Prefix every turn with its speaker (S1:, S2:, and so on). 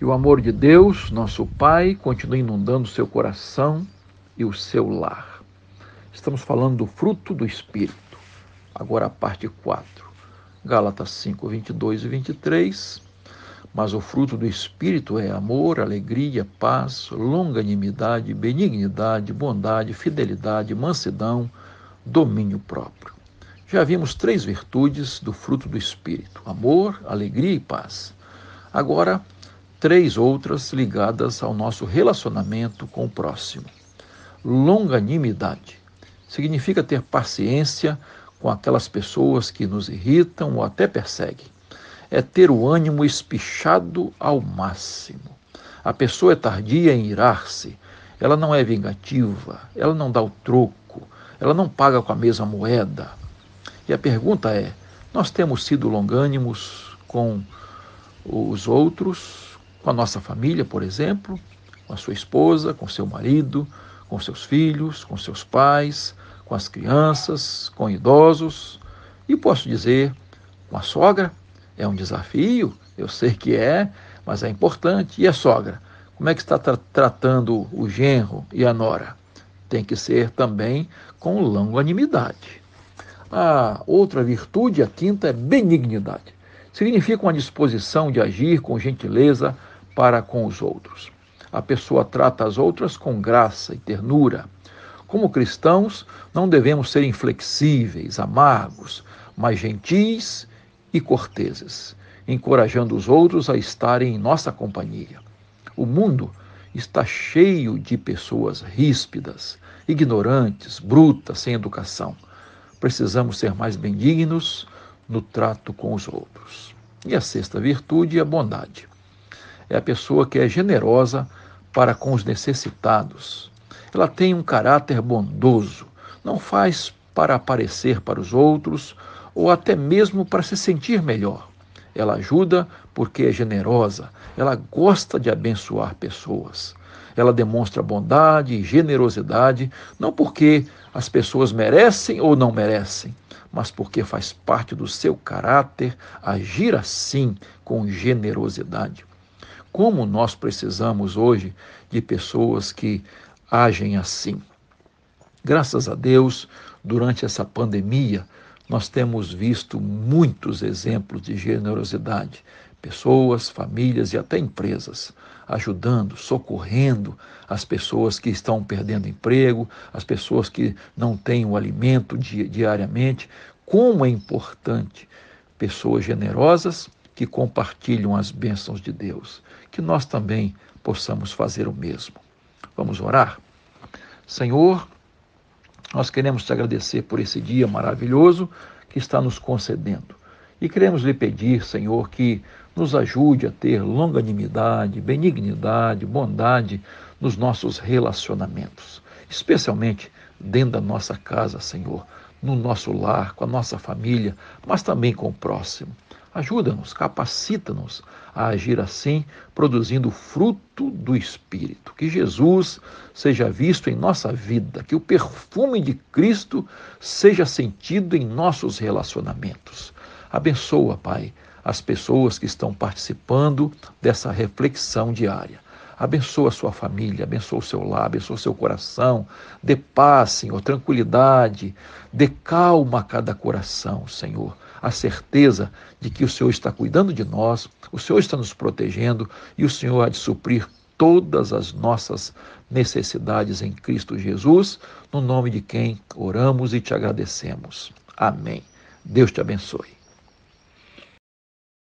S1: Que o amor de Deus, nosso Pai, continue inundando o seu coração e o seu lar. Estamos falando do fruto do Espírito. Agora a parte 4. Gálatas 5, 22 e 23. Mas o fruto do Espírito é amor, alegria, paz, longanimidade, benignidade, bondade, fidelidade, mansidão, domínio próprio. Já vimos três virtudes do fruto do Espírito: amor, alegria e paz. Agora, três outras ligadas ao nosso relacionamento com o próximo. Longanimidade significa ter paciência com aquelas pessoas que nos irritam ou até perseguem. É ter o ânimo espichado ao máximo. A pessoa é tardia em irar-se, ela não é vingativa, ela não dá o troco, ela não paga com a mesma moeda. E a pergunta é: nós temos sido longânimos com os outros com a nossa família, por exemplo, com a sua esposa, com seu marido, com seus filhos, com seus pais, com as crianças, com idosos e posso dizer com a sogra. É um desafio, eu sei que é, mas é importante. E a sogra? Como é que está tra tratando o genro e a nora? Tem que ser também com longanimidade. A outra virtude, a quinta, é benignidade. Significa uma disposição de agir com gentileza, para com os outros. A pessoa trata as outras com graça e ternura. Como cristãos, não devemos ser inflexíveis, amargos, mas gentis e corteses, encorajando os outros a estarem em nossa companhia. O mundo está cheio de pessoas ríspidas, ignorantes, brutas, sem educação. Precisamos ser mais bendignos no trato com os outros. E a sexta virtude é a bondade é a pessoa que é generosa para com os necessitados. Ela tem um caráter bondoso, não faz para aparecer para os outros ou até mesmo para se sentir melhor. Ela ajuda porque é generosa, ela gosta de abençoar pessoas. Ela demonstra bondade e generosidade, não porque as pessoas merecem ou não merecem, mas porque faz parte do seu caráter agir assim, com generosidade. Como nós precisamos hoje de pessoas que agem assim. Graças a Deus, durante essa pandemia, nós temos visto muitos exemplos de generosidade. Pessoas, famílias e até empresas ajudando, socorrendo as pessoas que estão perdendo emprego, as pessoas que não têm o alimento diariamente. Como é importante pessoas generosas que compartilham as bênçãos de Deus, que nós também possamos fazer o mesmo. Vamos orar? Senhor, nós queremos te agradecer por esse dia maravilhoso que está nos concedendo. E queremos lhe pedir, Senhor, que nos ajude a ter longanimidade, benignidade, bondade nos nossos relacionamentos, especialmente dentro da nossa casa, Senhor, no nosso lar, com a nossa família, mas também com o próximo. Ajuda-nos, capacita-nos a agir assim, produzindo fruto do Espírito. Que Jesus seja visto em nossa vida, que o perfume de Cristo seja sentido em nossos relacionamentos. Abençoa, Pai, as pessoas que estão participando dessa reflexão diária. Abençoa a sua família, abençoa o seu lar, abençoa o seu coração. Dê paz, Senhor, tranquilidade, dê calma a cada coração, Senhor a certeza de que o Senhor está cuidando de nós, o Senhor está nos protegendo e o Senhor há de suprir todas as nossas necessidades em Cristo Jesus, no nome de quem oramos e te agradecemos. Amém. Deus te abençoe.